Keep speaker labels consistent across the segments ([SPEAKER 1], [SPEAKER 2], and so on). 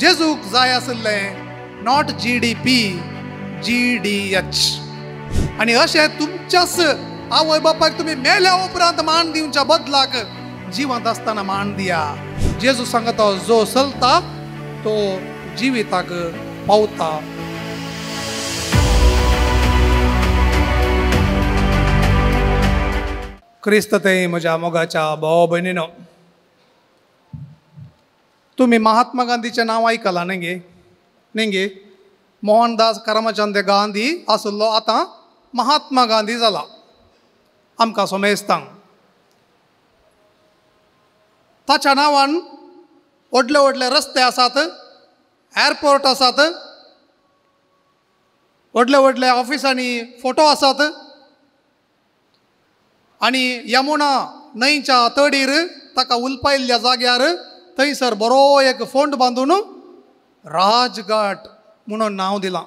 [SPEAKER 1] जेजूक जाय आसले not G D P G D H आणि अशें तुमच्याच आवय बापायक तुमी मेल्या उपरांत मान दिवच्या बदलाक जिवंत आसतना मान दिया जेजू सांगता जो चलता तो जिविताक पावता क्रिस्त ते म्हज्या मोगाच्या भाव भयणीनो तुम्ही महात्मा गांधीचे नाव ऐकला नेंगे नेंगे मोहनदास करमचंद गांधी असलो आता महात्मा गांधी झाला आमका सोमेस्तांक ताच्या नावान व्हडले व्हडले रस्ते आसात एअरपोर्ट आसात व्हडले ऑफिस ऑफिसांनी फोटो आसात आणि यमुना न्हंयच्या तडीर ताका उल्पायिल्ल्या जाग्यार थंयसर बरो एक फोंड बांदून राजघाट म्हणून नांव दिलां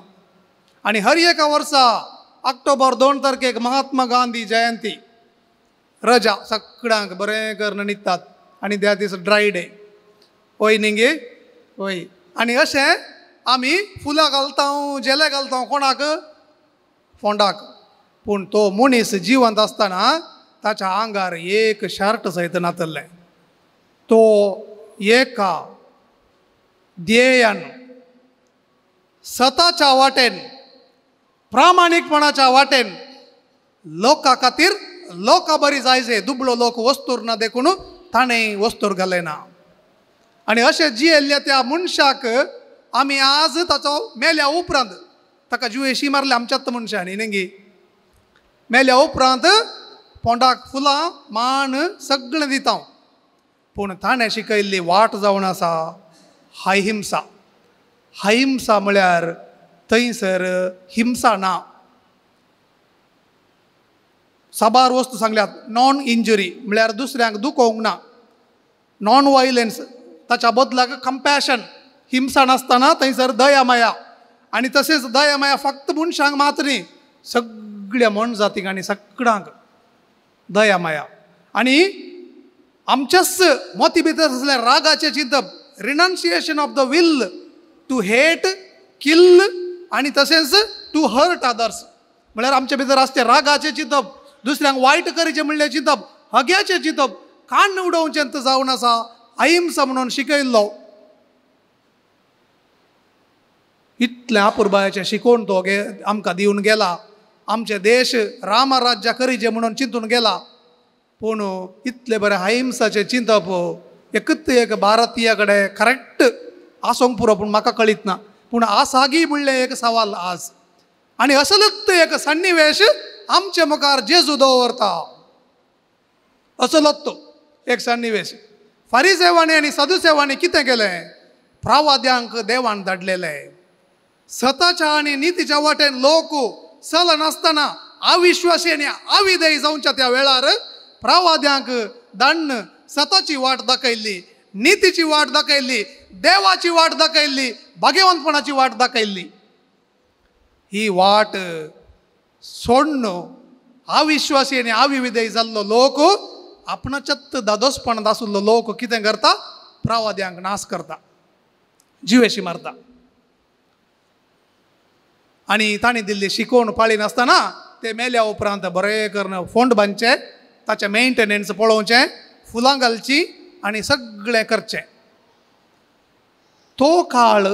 [SPEAKER 1] आनी हर एका वर्सा ऑक्टोबर दोन तारखेक महात्मा गांधी जयंती रजा सगळ्यांक बरें कर न्हिदतात आनी त्या दीस ड्राय डे होय गे वय आनी अशें आमी फुलां घालता जेले घालता कोणाक फोंडाक पूण तो मनीस जिवंत आसतना ताच्या आंगार एक शर्ट सयत नातल्ले तो एका ध्येयन स्वतःच्या वाटेन प्रामाणिकपणाच्या वाटेन लोका खातीर लोका बरी जायचे दुबळो लोक वस्तूर ना देखून ताणें वस्तूर ना आनी अशें जियेल्ल्या त्या मनशाक आमी आज ताचो मेल्या उपरांत ताका जुवेशी मारले आमच्यात मनशांनी नेंगी मेल्या उपरांत पोंडाक फुलां मान सगळें दिता हांव पूण ताणें शिकयल्ली वाट जावन आसा हायहिंसा हायहिंसा म्हळ्यार थंयसर हिंसा ना साबार वस्तू सांगल्यात नॉन इंजुरी म्हळ्यार दुसऱ्यांक दुखोवंक ना नॉन वायलन्स ताच्या बदलाक कंपॅशन हिंसा नासतना थंयसर दया माया आनी तशेंच दया माया फक्त मनशांक मात न्ही सगळ्या मनजातीक आनी सगळ्यांक दया माया आनी आमच्याच मोती भितर असल्या रागाचे चिंतप renunciation of the will to hate kill आणि तसेच टू हर्ट अदर्स म्हणजे आमच्या भितर असते रागाचे चिंतप दुसऱ्यांक वायट करीचे म्हणले चिंतप हग्याचे चिंतप कान उडोवचें जावन आसा अहिंसा म्हणून शिकयल्लो इतल्या अपुर्बायाचे शिकवण तो गे आमकां दिवन गेला आमचे देश रामराज्या करीचे म्हणून चिंतून गेला इतले बरे अहिंसाचे चिंता पो एकत एक भारतीयाकडे करेक्ट आसोंक पुरो पूण म्हाका कळीत ना पूण आसागी म्हणलें एक सवाल आज आनी असलत एक सन्निवेश आमचे मुखार जेजू दवरता असलो तो एक सन्निवेश फारिसेवांनी आनी सदुसेवानी कितें केलें प्रावाद्यांक देवान दडलेले स्वतःच्या आणि नितीच्या वाटेन लोक चलनासतना अविश्वासी आनी अविदयी जाऊनच्या त्या वेळार प्रवाद्यांक दण्ण सताची वाट दाखयल्ली नितीची वाट दाखयल्ली देवाची वाट दाखयल्ली भाग्यवंतपणाची वाट दाखयल्ली ही वाट सोडण अविश्वासी आनी अविविधेयी जाल्लो लोक आपणाच्यात दादोसपणांत आसुल्लो लोक कितें करता प्रवाद्यांक नाश करता जिवेशी मारता आणि ताणी दिल्ली शिकवण पाळी नसताना ते मेल्या उपरांत बरे करून फोंड बांदचे ताचे मेंटेनन्स पळोवचें फुलां घालचीं आनी सगळें करचें तो काळ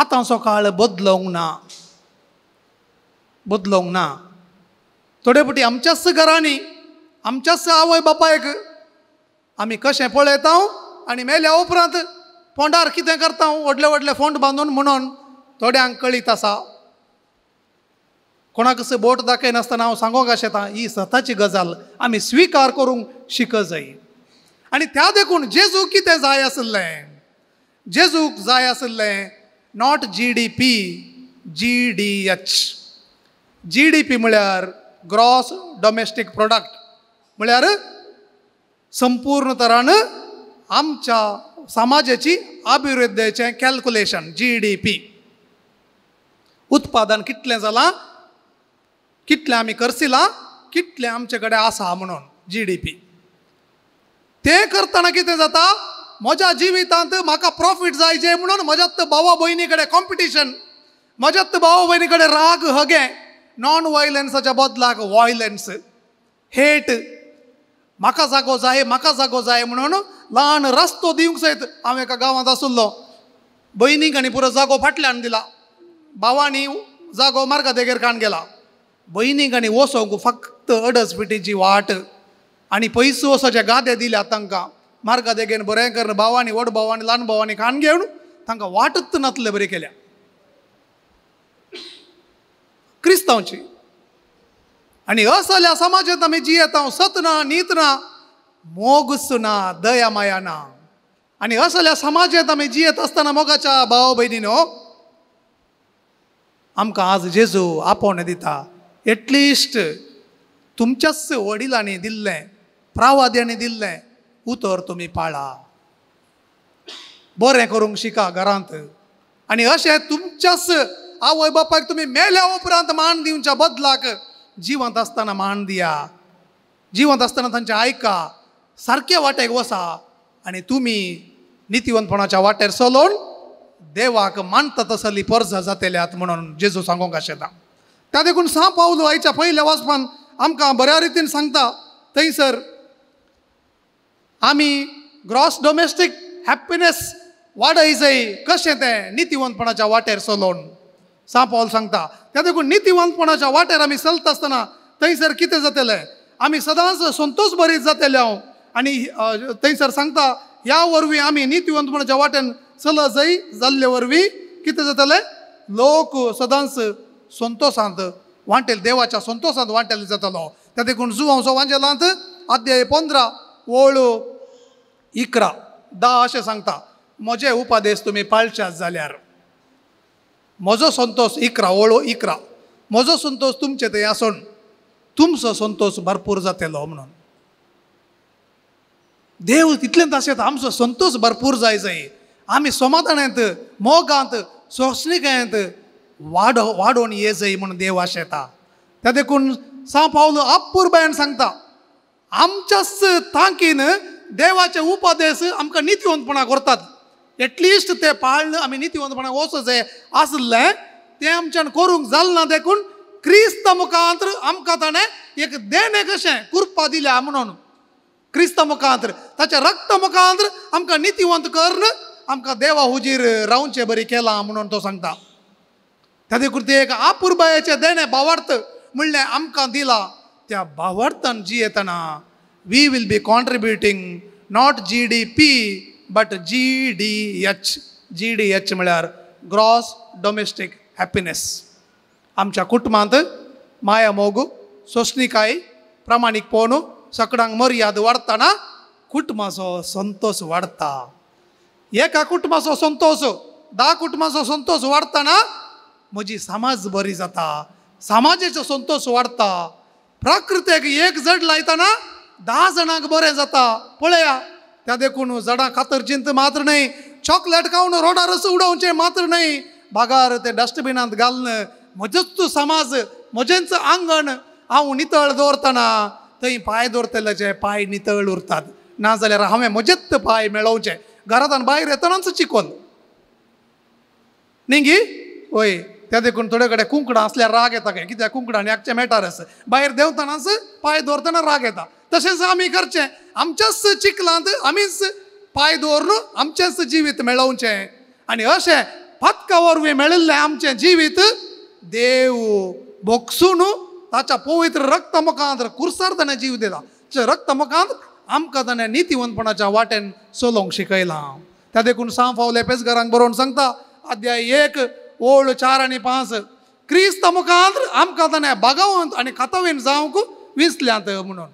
[SPEAKER 1] आतांचो काळ बदलोंक ना बदलोंक ना थोडे फावटी आमच्याच घरांनी आमच्याच आवय बापायक आमी कशें पळयता आनी मेल्या उपरांत फोंडार कितें करता व्हडले व्हडले फोंड बांदून म्हणून थोड्यांक कळीत आसा कोणाकसं बोट दाखय हा हांव का शेता ही स्वताची गजाल आमी स्वीकार करूंक शिक जाय आनी त्या देखून जेजूक कितें जाय आसलें जेजूक जाय आसलें not G D P G D H G D P म्हळ्यार ग्रॉस डॉमेस्टीक प्रोडक्ट म्हळ्यार संपूर्ण तरान आमच्या समाजाची अभिवृद्धीचें कॅल्क्युलेशन जी डी पी उत्पादन कितलें जालां कितले आम्ही करसिला कितले आमच्याकडे असा आसा म्हणून जी डी पी ते करताना किती जाता माझ्या जिवितांत म्हाका प्रॉफिट जायचे म्हणून म्हज्यात भावा भयणी कॉम्पिटिशन म्हज्यात भावा भयणी राग हगे नॉन वॉयलन्साच्या बदलाक वॉयलन्स हेट म्हाका जागो जाय म्हाका जागो जाय म्हणून ल्हान रस्तो दिवंक सयत हांव एका गांवांत आसुल्लो भयणीक आनी पुरो जागो फाटल्यान दिला भावांनी जागो मार्गादेगेर काण गेला बहिणीक आनी वसोंक फक्त अडस पिटीची वाट आनी पयसू जे गादे दिल्या तांकां मार्गा देगेन बरें कर भावांनी व्हड भावांनी ल्हान भावांनी खाण घेवन तांकां वाटच नातले बरी केल्या क्रिस्तांवची आणि असल्या समाजात आम्ही जियेत हांव सत ना नीत ना मोगस ना दया माया ना आणि असल्या समाजात आम्ही जियेत आसतना मोगाच्या भाव भयणीनो आमकां आज जेजू आपोवणे दिता एटलिस्ट तुमच्याच वडिलांनी दिल्लें प्रावाद्यांनी दिल्लें उतर तुम्ही पाळा बरें करूंक शिका घरांत आनी अशें तुमच्याच आवय बापायक तुमी मेल्या उपरांत मान दिवच्या बदलाक जिवंत आसतना मान दिया जिवंत आसतना त्यांचे आयका सारके वाटेक वसा आनी तुमी नितिवंतपणाच्या वाटेर चलोवन देवाक मानता तसली पर्ज जातेल्यात म्हणून जेजू सांगूंक आशेता त्या देखून सहा पाऊल व्हायच्या पहिल्या वाचपान आमकां बऱ्या रितीन सांगता थंयसर आमी ग्रॉस डोमेस्टीक हॅप्पिनेस वाडयचय कशें तें नितीवंतपणाच्या वाटेर चलोवन सा पाऊल सांगता त्या देखून नितीवंतपणाच्या वाटेर आमी चलता आसतना थंयसर कितें जातले आमी सदांच संतोष बरीत जातले हांव आनी थंयसर सांगता ह्या वरवीं आमी नितीवंतपणाच्या वाटेन चलत जाय जाल्ले वरवीं कितें जातलें लोक सदांच సొంతోసాంత్ ವಾಂಟೆಲ್ देवाच्या ಸಂತೋಷದ ವಾಂಟೆಲ್ जातालो ते देखून ಅಂಶ ವಾಂಜೆಲ अध्याय ಅಧ್ಯಾಯ ओळ इकरा इकरा ದ सांगता म्हजे उपादेश तुम्ही पाळश्यात जाल्यार मजो संतोष इकरा ओळो इकरा मजो संतोष तुमचे थंय आसून तुमचो संतोष भरपूर जातलो म्हणून देव तितले आसत आमचो संतोष भरपूर जाय जाय आमी समाधानांत मोगांत सोसणिकायेंत वाडो वाडोन येजय म्हणून देवा शेता त्या देखून सां पावलो सांगता आमच्याच तांकीन देवाचे उपादेश आमकां नितीवंतपणा करतात एटलिस्ट ते पाळलं आमी नितीवंतपणा जे आसलें तें आमच्यान करूंक जालना देखून क्रिस्त मुखांतर आमकां ताणें एक देणें कशें कुरपा दिल्या म्हणून क्रिस्त मुखांतर ताच्या रक्त मुखांत्र आमकां नितीवंत कर आमकां देवा हुजीर रावचे बरी केला म्हणून तो सांगता त्याचे कृती एक आपुर्बायाचे देणे भावार्थ म्हणले आमकां दिला त्या भावार्थान येताना we will be contributing not G D P but G D H G D H म्हळ्यार ग्रॉस डोमेस्टीक हॅपीनेस आमच्या कुटुंबांत माया मोग सोसणीकाय प्रामाणीक पोवन सकडांग मर्याद वाढताना कुटुंबाचो संतोष वाडता एका कुटुंबाचो संतोष धा कुटुंबाचो संतोष वाढताना मजी समाज बरी जाता समाजाचो संतोष वाढता प्रकृतेक एक जड लायतना दहा जाणांक बरें जाता पळया त्या देखून जडां खातर चिंत मात्र न्हय चॉकलेट खावन रस उडोवचें मात्र न्हय बागार ते डस्टबिनांत घालन म्हजोच समाज म्हजेंच आंगण हांव नितळ दवरतना थंय पांय जे पांय नितळ उरतात नाजाल्यार हांवें म्हजेच पांय मेळोवचे घरांतल्यान भायर येतनाच चिकोल न्ही गी होय त्या देखून थोडे कडेन कुंकडां असल्या राग येता काय कित्याक आणि आगच्या मेटार आसा बाहेर देवतानाच पाय दोरताना राग येता तशेंच आमी करचें आमच्याच चिखलांत आमीच पाय दवरून आमचेच जिवीत मेळोवचें आणि अशें फातका मेळिल्लें आमचें जिवीत देव भोगसून ताच्या पवित्र रक्त मुखांत कुर्सार ताणें जीव दिला रक्त मुखांत आमकां ताणें नितीवंतपणाच्या वाटेन चलोवंक शिकयलां त्या देखून सांग फावले पेसगरांक बरोवन सांगता अध्याय एक ओळ चार आणि पाच क्रिस्त मुखांत आमकां ताणें भगवंत आनी कथवेन जावंक विसल्यांत म्हणून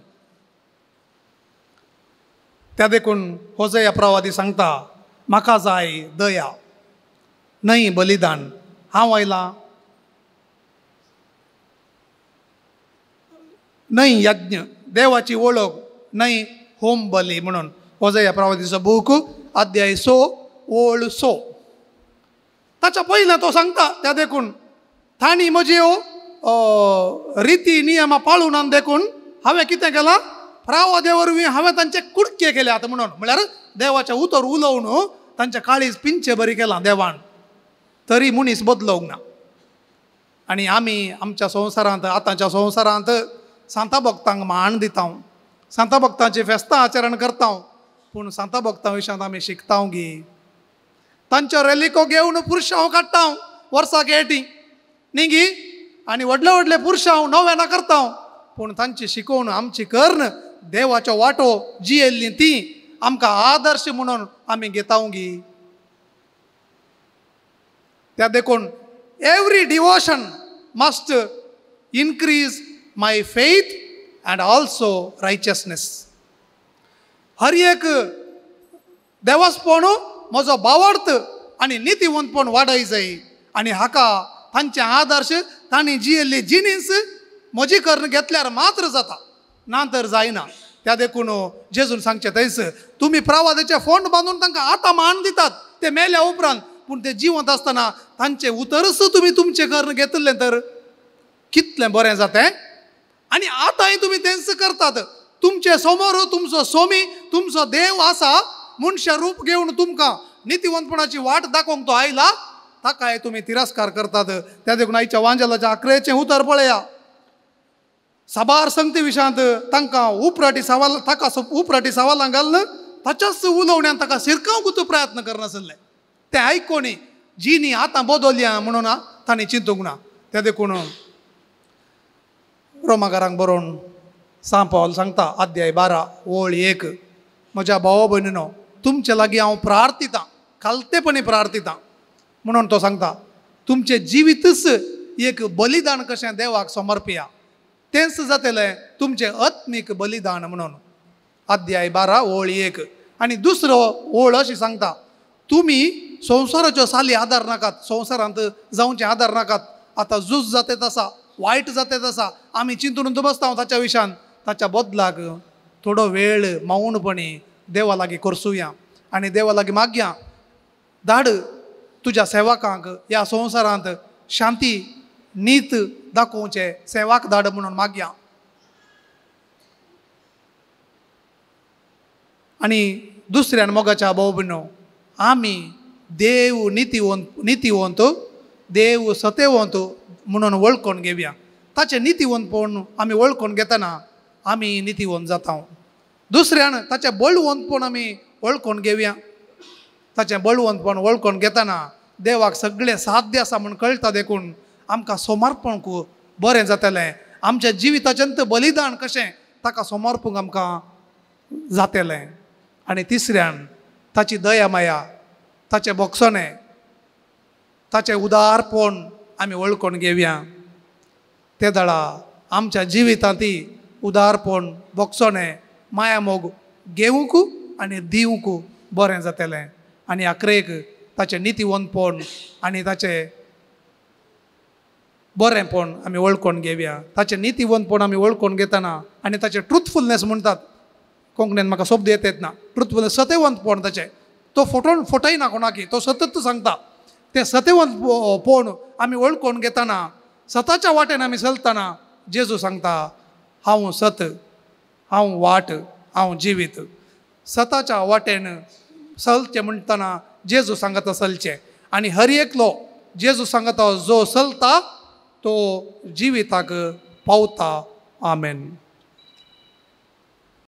[SPEAKER 1] त्या देखून होजया प्रवादी सांगता म्हाका जाय दया न्हय बलिदान हांव आयलां न्हय यज्ञ देवाची ओळख न्हय होम बली म्हणून होजया प्रवादीचो बूक अध्याय सो ओळ सो त्याच्या पहिला तो सांगता त्या देखून तांणी म्हज्यो रिती नियमां पाळून आनी देखून हांवें कितें केलां रावा वरवीं हांवें तांचे कुडके केले आतां म्हणून म्हळ्यार देवाच्या उतर उलोवन तांचे काळीज पिंचे बरी केलां देवान तरी मनीस बदलोवंक ना आनी आमी आमच्या संवसारांत आतांच्या संवसारांत सांता भक्तांक मान दिता सांता भक्तांची फेस्तां आचरण करता पण पूण सांता भक्तां विशयांत आमी शिकता गी ತಂಚೋ रेलिको घेऊन पुरुष हा काढता वर्सा गेटी निघी आणि वडले वडले पुरुष हांव नव्याना करता पण तांची शिकवण आमची कर्ण देवाचो वाटो जी येली ती आमकां आदर्श म्हणून आमी गी त्या देखून every devotion must increase my faith and also righteousness हर एक देवस्पोणू म्हजो बावार्थ आणि नितीवंतपण वाडय जाय आणि हाका तांचे आदर्श तांणी जियेल्ली जिनीस म्हजी कर्ण घेतल्यार मात्र जाता ना तर जायना त्या देखून जेजून सांगचे थंयस तुमी प्रवादाचे फोंड बांदून तांकां आतां मान दितात ते मेल्या उपरांत पूण ते जिवंत आसतना तांचे उतरस तुमी तुमचे कर्ण घेतले तर कितलें बरें जातें आनी आतांय तुमी तेंच करतात तुमचे समोर तुमचो सोमी तुमचो देव आसा मुनशा रूप घेऊन तुमका नीतिवंतपणाची वाट दाखवंक तो आयला ताका तुम्ही तिरस्कार करतात त्या देखून आईच्या वांजलाच्या आक्रेचे उतर पळया साबार संगती विशांत तांकां उपराटी सावाल ताका उपराटी सावालां घालन ताच्याच उलोवण्यान ताका शिरकावंकूच प्रयत्न करनासले ते आयकोनी जिनी आतां बदलया म्हणून तांणी चिंतूंक ना त्या देखून रोमाकारांक बरोवन सांपावल सांगता अध्याय बारा ओळ एक म्हज्या भावा भयणीनो तुमचे लागी हांव प्रार्थितां खालतेपणी प्रार्थितां म्हणून तो सांगता तुमचे जिवितच एक बलिदान कशें देवाक समर्पया तेंच जातलें तुमचें आत्मीक बलिदान म्हणून अध्याय बारा ओळ एक आनी दुसरो ओळ अशी सांगता तुमी संवसाराच्यो साली आदार नाकात संवसारांत जावचे आदार नाकात आतां झूज जातात आसा वायट जातेत आसा आमी चिंतून बसता हांव ताच्या विशयान ताच्या बदलाक थोडो वेळ मावूनपणी देवालागी कोरसूया आनी देवालागी माग्या धाड तुझ्या सेवाकांक या संवसारांत शांती नीत दाखोवचे सेवाक धाड म्हणून माग्या आणि दुसऱ्यान मोगाच्या भाऊ आम्ही देव नितीवंत नितीवंत देव सतेवंत म्हणून वळखून घेऊया ताचे पण आम्ही वळखून घेतना आमी नितीवंत जाता दुसऱ्यान ताचे बळवंतपण आम्ही वळखून घेऊया ताचे बळवंतपण वळखून घेतना देवाक सगळे साध्य असा म्हूण कळटा देखून आमकां खूप बरें जातलें आमच्या तर बलिदान कशें ताका सोमारपूंक आमकां जातलें आनी तिसऱ्यान ताची दया माया ताचे बोक्सोणें ताचें उदारपण आमी वळखून घेवया ते दळा आमच्या जिवितांत ती उदारपण बोक्सोणें माया मोग घेवंकू आनी दिवंकू बरें जातलें आनी आखरेक ताचें नितीवंतपण आनी ताचें बरेंपण आमी वळखून घेवया ताचें नितीवंतपण आमी वळखण घेताना आनी ताचें ट्रुथफुलनेस म्हणटात कोंकणीन म्हाका शब्द येत येत ना ट्रुथफुलनेस सत्यवंतपण ताचें तो फोटोन फोटय ना तो सतत सांगता तें सत्यवंतपण आमी वळखण घेताना सताच्या वाटेन आमी चलतना जेजू सांगता हांव सत हांव वाट हांव जिवीत सताच्या वाटेन चलचें म्हणटना जेजू सांगता चलचें आनी हर एकलो जेजू सांगता जो चलता तो जिविताक पावता आमेन